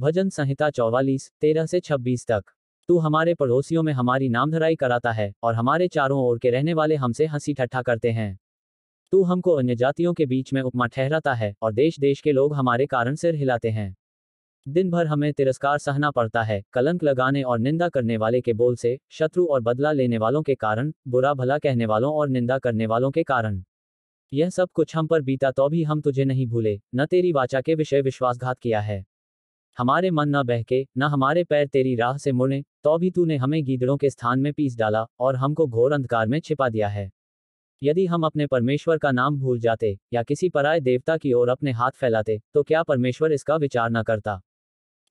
भजन संहिता चौवालीस तेरह से छब्बीस तक तू हमारे पड़ोसियों में हमारी नामधराई कराता है और हमारे चारों ओर के रहने वाले हमसे हंसी ठट्ठा करते हैं तू हमको अन्य जातियों के बीच में उपमा ठहराता है और देश देश के लोग हमारे कारण सिर हिलाते हैं दिन भर हमें तिरस्कार सहना पड़ता है कलंक लगाने और निंदा करने वाले के बोल से शत्रु और बदला लेने वालों के कारण बुरा भला कहने वालों और निंदा करने वालों के कारण यह सब कुछ हम पर बीता तो भी हम तुझे नहीं भूले न तेरी वाचा के विषय विश्वासघात किया है हमारे मन न बहके न हमारे पैर तेरी राह से मुड़े तो भी तूने हमें गीदड़ों के स्थान में पीस डाला और हमको घोर अंधकार में छिपा दिया है यदि हम अपने परमेश्वर का नाम भूल जाते या किसी पराय देवता की ओर अपने हाथ फैलाते तो क्या परमेश्वर इसका विचार न करता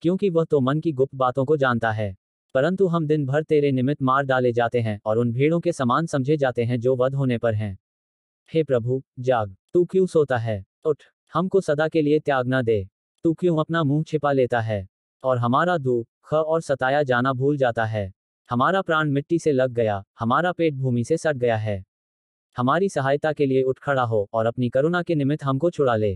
क्योंकि वह तो मन की गुप्त बातों को जानता है परंतु हम दिन भर तेरे निमित्त मार डाले जाते हैं और उन भीड़ों के समान समझे जाते हैं जो वध होने पर हैं हे प्रभु जाग तू क्यों सोता है उठ हमको सदा के लिए त्याग न दे तू क्यों अपना मुंह छिपा लेता है और हमारा दुख और सताया जाना भूल जाता है हमारा प्राण मिट्टी से लग गया हमारा पेट भूमि से सट गया है हमारी सहायता के लिए उठ खड़ा हो और अपनी करुणा के निमित्त हमको छुड़ा ले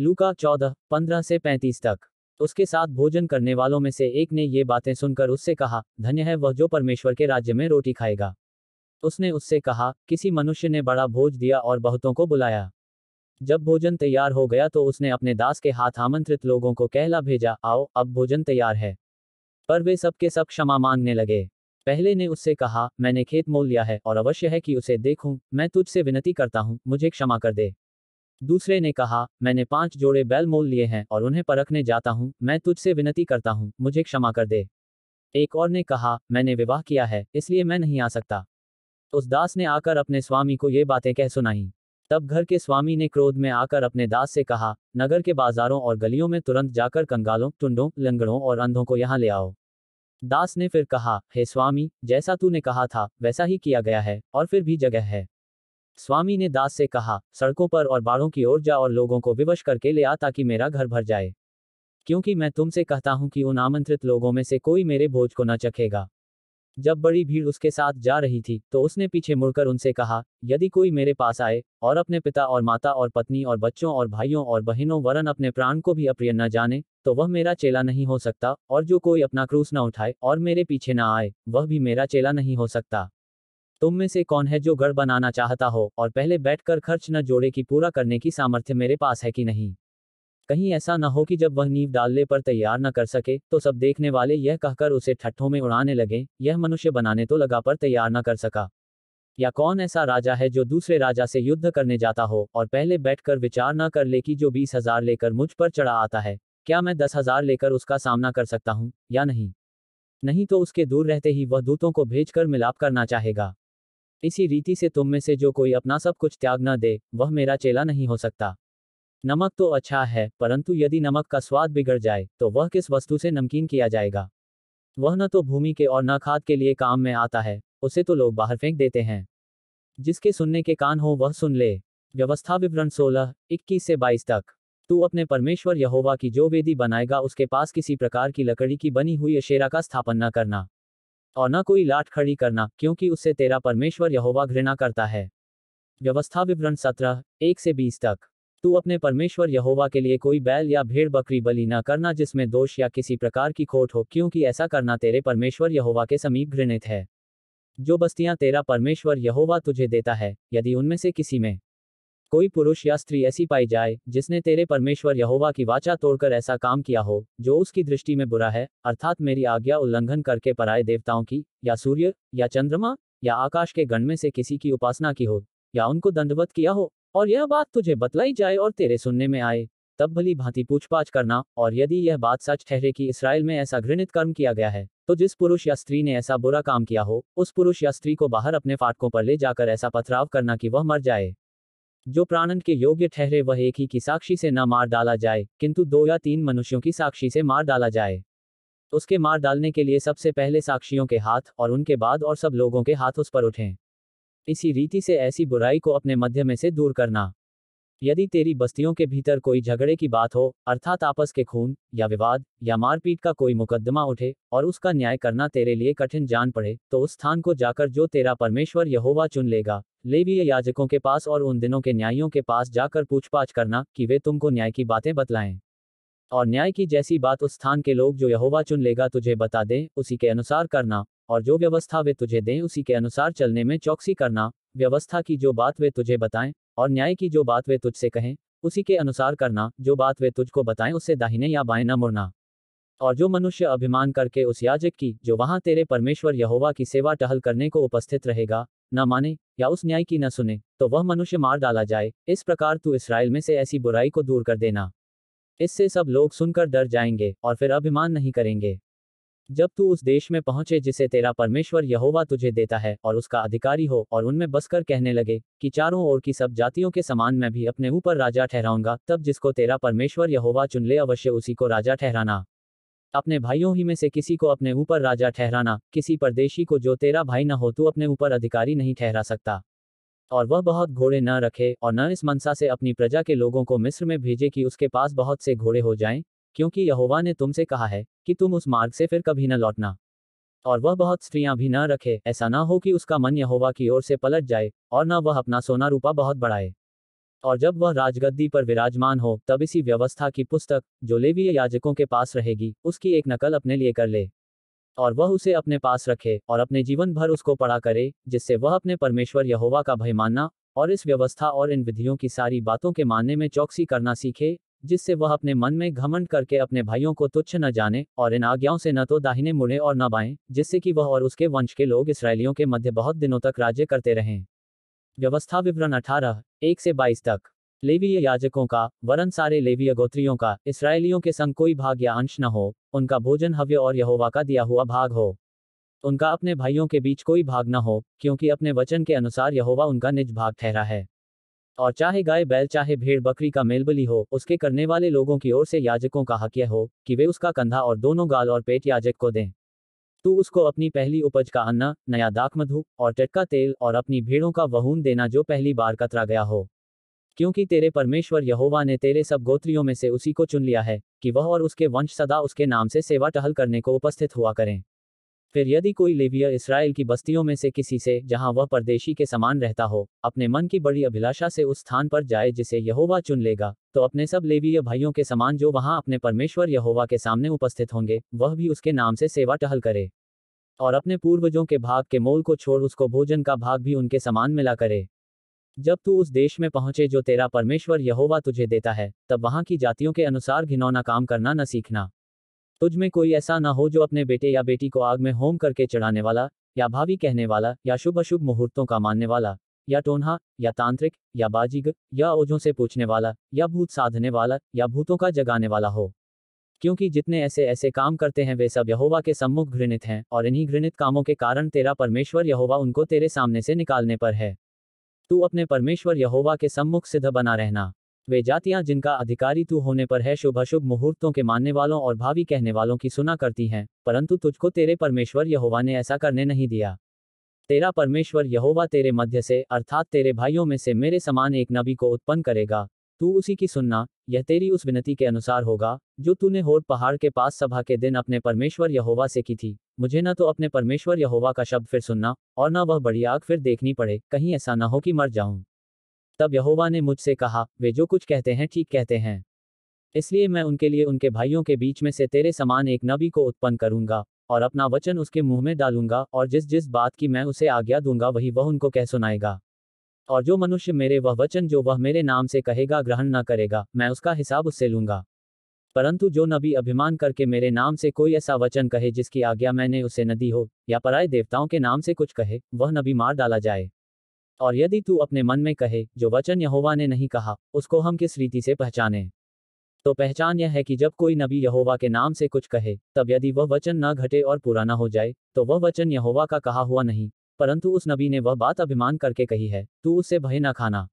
लूका चौदह पंद्रह से पैंतीस तक उसके साथ भोजन करने वालों में से एक ने ये बातें सुनकर उससे कहा धन्य है वह जो परमेश्वर के राज्य में रोटी खाएगा उसने उससे कहा किसी मनुष्य ने बड़ा भोज दिया और बहुतों को बुलाया जब भोजन तैयार हो गया तो उसने अपने दास के हाथ आमंत्रित लोगों को कहला भेजा आओ अब भोजन तैयार है पर वे सबके सब क्षमा मांगने लगे पहले ने उससे कहा मैंने खेत मोल लिया है और अवश्य है कि उसे देखूं मैं तुझसे विनती करता हूं मुझे क्षमा कर दे दूसरे ने कहा मैंने पांच जोड़े बैल मोल लिए हैं और उन्हें परखने जाता हूं मैं तुझसे विनती करता हूं मुझे क्षमा कर दे एक और ने कहा मैंने विवाह किया है इसलिए मैं नहीं आ सकता उस दास ने आकर अपने स्वामी को ये बातें कह सुनाई तब घर के स्वामी ने क्रोध में आकर अपने दास से कहा नगर के बाजारों और गलियों में तुरंत जाकर कंगालों टुंडों लंगड़ों और अंधों को यहाँ ले आओ दास ने फिर कहा हे स्वामी जैसा तूने कहा था वैसा ही किया गया है और फिर भी जगह है स्वामी ने दास से कहा सड़कों पर और बाड़ों की ओर जा और लोगों को विवश करके ले आ ताकि मेरा घर भर जाए क्योंकि मैं तुमसे कहता हूं कि उन आमंत्रित लोगों में से कोई मेरे भोज को न चखेगा जब बड़ी भीड़ उसके साथ जा रही थी तो उसने पीछे मुड़कर उनसे कहा यदि कोई मेरे पास आए और अपने पिता और माता और पत्नी और बच्चों और भाइयों और बहनों वरन अपने प्राण को भी अप्रिय न जाने तो वह मेरा चेला नहीं हो सकता और जो कोई अपना क्रूस न उठाए और मेरे पीछे न आए वह भी मेरा चेला नहीं हो सकता तुम में से कौन है जो गढ़ बनाना चाहता हो और पहले बैठकर खर्च न जोड़े की पूरा करने की सामर्थ्य मेरे पास है कि नहीं कहीं ऐसा न हो कि जब वह नींव डालने पर तैयार न कर सके तो सब देखने वाले यह कहकर उसे ठट्ठों में उड़ाने लगे यह मनुष्य बनाने तो लगा पर तैयार न कर सका या कौन ऐसा राजा है जो दूसरे राजा से युद्ध करने जाता हो और पहले बैठकर विचार न कर ले कि जो बीस हजार लेकर मुझ पर चढ़ा आता है क्या मैं दस हजार लेकर उसका सामना कर सकता हूँ या नहीं नहीं तो उसके दूर रहते ही वह दूतों को भेजकर मिलाप करना चाहेगा इसी रीति से तुम में से जो कोई अपना सब कुछ त्याग न दे वह मेरा चेला नहीं हो सकता नमक तो अच्छा है परंतु यदि नमक का स्वाद बिगड़ जाए तो वह किस वस्तु से नमकीन किया जाएगा वह न तो भूमि के और न खाद के लिए काम में आता है उसे तो लोग बाहर फेंक देते हैं जिसके सुनने के कान हो वह सुन ले व्यवस्था विवरण सोलह इक्कीस से बाईस तक तू अपने परमेश्वर यहोवा की जो वेदी बनाएगा उसके पास किसी प्रकार की लकड़ी की बनी हुई अशेरा का स्थापन न करना और न कोई लाठ खड़ी करना क्योंकि उससे तेरा परमेश्वर यहोवा घृणा करता है व्यवस्था विवरण सत्रह एक से बीस तक तू अपने परमेश्वर यहोवा के लिए कोई बैल या भेड़ बकरी बलि न करना जिसमें दोष या किसी प्रकार की खोट हो क्योंकि ऐसा करना तेरे परमेश्वर यहोवा के समीप घृणित है जो बस्तियां तेरा परमेश्वर यहोवा तुझे देता है यदि उनमें से किसी में कोई पुरुष या स्त्री ऐसी पाई जाए जिसने तेरे परमेश्वर यहोवा की वाचा तोड़कर ऐसा काम किया हो जो उसकी दृष्टि में बुरा है अर्थात मेरी आज्ञा उल्लंघन करके पराए देवताओं की या सूर्य या चंद्रमा या आकाश के गण में से किसी की उपासना की हो या उनको दंडवत किया हो और यह बात तुझे बतलाई जाए और तेरे सुनने में आए तब भली भांति पूछपाछ करना और यदि यह बात सच ठहरे कि इसराइल में ऐसा घृणित कर्म किया गया है तो जिस पुरुष या स्त्री ने ऐसा बुरा काम किया हो उस पुरुष या स्त्री को बाहर अपने फाटकों पर ले जाकर ऐसा पथराव करना कि वह मर जाए जो प्राणन के योग्य ठहरे वह एक ही की साक्षी से न मार डाला जाए किंतु दो या तीन मनुष्यों की साक्षी से मार डाला जाए उसके मार डालने के लिए सबसे पहले साक्षियों के हाथ और उनके बाद और सब लोगों के हाथ उस पर उठें इसी रीति से ऐसी बुराई को अपने मध्य में से दूर करना यदि तेरी बस्तियों के भीतर कोई झगड़े की बात हो अर्थात आपस के खून या विवाद या मारपीट का कोई मुकदमा उठे और उसका न्याय करना तेरे लिए कठिन जान पड़े तो उस स्थान को जाकर जो तेरा परमेश्वर यहोवा चुन लेगा लेवीय याजकों के पास और उन दिनों के न्यायियों के पास जाकर पूछपाछ करना कि वे तुमको न्याय की बातें बतलाएं और न्याय की जैसी बात उस स्थान के लोग जो यहोवा चुन लेगा तुझे बता दें उसी के अनुसार करना और जो व्यवस्था वे तुझे दें उसी के अनुसार चलने में चौकसी करना व्यवस्था की जो बात वे तुझे बताएं और न्याय की जो बात वे तुझसे कहें उसी के अनुसार करना जो बात वे तुझको बताएं उससे दाहिने या बाएं न मुड़ना और जो मनुष्य अभिमान करके उस याजक की जो वहां तेरे परमेश्वर यहोवा की सेवा टहल करने को उपस्थित रहेगा न माने या उस न्याय की न सुने तो वह मनुष्य मार डाला जाए इस प्रकार तू इसराइल में से ऐसी बुराई को दूर कर देना इससे सब लोग सुनकर डर जाएंगे और फिर अभिमान नहीं करेंगे जब तू उस देश में पहुंचे जिसे तेरा परमेश्वर यहोवा तुझे देता है और उसका अधिकारी हो और उनमें बसकर कहने लगे कि चारों ओर की सब जातियों के समान मैं भी अपने ऊपर राजा ठहराऊंगा तब जिसको तेरा परमेश्वर यहोवा चुन ले अवश्य उसी को राजा ठहराना अपने भाइयों ही में से किसी को अपने ऊपर राजा ठहराना किसी परदेशी को जो तेरा भाई न हो तू अपने ऊपर अधिकारी नहीं ठहरा सकता और वह बहुत घोड़े न रखे और न इस मनसा से अपनी प्रजा के लोगों को मिस्र में भेजे कि उसके पास बहुत से घोड़े हो जाएं क्योंकि यहोवा ने तुमसे कहा है कि तुम उस मार्ग से फिर कभी न लौटना और वह बहुत स्त्रियां भी न रखे ऐसा न हो कि उसका मन यहोवा की ओर से पलट जाए और न वह अपना सोना रूपा बहुत बढ़ाए और जब वह राजगद्दी पर विराजमान हो तब इसी व्यवस्था की पुस्तक जो लेवीय याजकों के पास रहेगी उसकी एक नकल अपने लिए कर ले और वह उसे अपने पास रखे और अपने जीवन भर उसको पढ़ा करे जिससे वह अपने परमेश्वर यहोवा का भय मानना और इस व्यवस्था और इन विधियों की सारी बातों के मानने में चौकसी करना सीखे जिससे वह अपने मन में घमंड करके अपने भाइयों को तुच्छ न जाने और इन आज्ञाओं से न तो दाहिने मुड़े और न बाएं जिससे कि वह और उसके वंश के लोग इसराइलियों के मध्य बहुत दिनों तक राज्य करते रहें व्यवस्था विवरण अठारह एक से बाईस तक लेवीय याजकों का वरन सारे लेवीय गोत्रियों का इसराइलियों के संग कोई भाग या अंश न हो उनका भोजन हव्य और यहोवा का दिया हुआ भाग हो उनका अपने भाइयों के बीच कोई भाग न हो क्योंकि अपने वचन के अनुसार यहोवा उनका निज भाग ठहरा है और चाहे गाय बैल चाहे भेड़ बकरी का मेलबली हो उसके करने वाले लोगों की ओर से याजकों का हक यह हो कि वे उसका कंधा और दोनों गाल और पेट याजक को दें तू उसको अपनी पहली उपज का अन्ना नया दाक मधु और टटका तेल और अपनी भेड़ों का वहून देना जो पहली बार कतरा गया हो क्योंकि तेरे परमेश्वर यहोवा ने तेरे सब गोत्रियों में से उसी को चुन लिया है कि वह और उसके वंश सदा उसके नाम से सेवा टहल करने को उपस्थित हुआ करें फिर यदि कोई लेविया इसराइल की बस्तियों में से किसी से जहां वह परदेशी के समान रहता हो अपने मन की बड़ी अभिलाषा से उस स्थान पर जाए जिसे यहोवा चुन लेगा तो अपने सब लेवीय भाइयों के समान जो वहां अपने परमेश्वर यहोवा के सामने उपस्थित होंगे वह भी उसके नाम से सेवा टहल करे और अपने पूर्वजों के भाग के मोल को छोड़ उसको भोजन का भाग भी उनके समान मिला करे जब तू उस देश में पहुंचे जो तेरा परमेश्वर यहोवा तुझे देता है तब वहां की जातियों के अनुसार घिनौना काम करना न सीखना तुझ में कोई ऐसा ना हो जो अपने बेटे या बेटी को आग में होम करके चढ़ाने वाला या भावी कहने वाला या शुभ अशुभ मुहूर्तों का मानने वाला या टोनहा या तांत्रिक या बाजीग या ओझों से पूछने वाला या भूत साधने वाला या भूतों का जगाने वाला हो क्योंकि जितने ऐसे ऐसे काम करते हैं वे सब यहोवा के सम्मुख घृणित हैं और इन्हीं घृणित कामों के कारण तेरा परमेश्वर यहोवा उनको तेरे सामने से निकालने पर है तू अपने परमेश्वर यहोवा के सम्मुख सिद्ध बना रहना वे जातियां जिनका अधिकारी तू होने पर है शुभ अशुभ मुहूर्तों के मानने वालों और भावी कहने वालों की सुना करती हैं परंतु तुझको तेरे परमेश्वर यहोवा ने ऐसा करने नहीं दिया तेरा परमेश्वर यहोवा तेरे मध्य से अर्थात तेरे भाइयों में से मेरे समान एक नबी को उत्पन्न करेगा तू उसी की सुनना यह तेरी उस विनती के अनुसार होगा जो तूने होर पहाड़ के पास सभा के दिन अपने परमेश्वर यहोवा से की थी मुझे न तो अपने परमेश्वर यहोवा का शब्द फिर सुनना और न वह बड़ी आग फिर देखनी पड़े कहीं ऐसा न हो कि मर जाऊं तब यहोवा ने मुझसे कहा वे जो कुछ कहते हैं ठीक कहते हैं इसलिए मैं उनके लिए उनके भाइयों के बीच में से तेरे समान एक नबी को उत्पन्न करूंगा और अपना वचन उसके मुंह में डालूंगा और जिस जिस बात की मैं उसे आज्ञा दूंगा वही वह उनको कह सुनाएगा और जो मनुष्य मेरे वह वचन जो वह मेरे नाम से कहेगा ग्रहण न करेगा मैं उसका हिसाब उससे लूंगा परंतु जो नबी अभिमान करके मेरे नाम से कोई ऐसा वचन कहे जिसकी आज्ञा मैंने उसे न दी हो या पराय देवताओं के नाम से कुछ कहे वह नबी मार डाला जाए और यदि तू अपने मन में कहे जो वचन यहोवा ने नहीं कहा उसको हम किस रीति से पहचाने तो पहचान यह है कि जब कोई नबी यहोवा के नाम से कुछ कहे तब यदि वह वचन न घटे और पूरा न हो जाए तो वह वचन यहोवा का कहा हुआ नहीं परंतु उस नबी ने वह बात अभिमान करके कही है तू उससे भय न खाना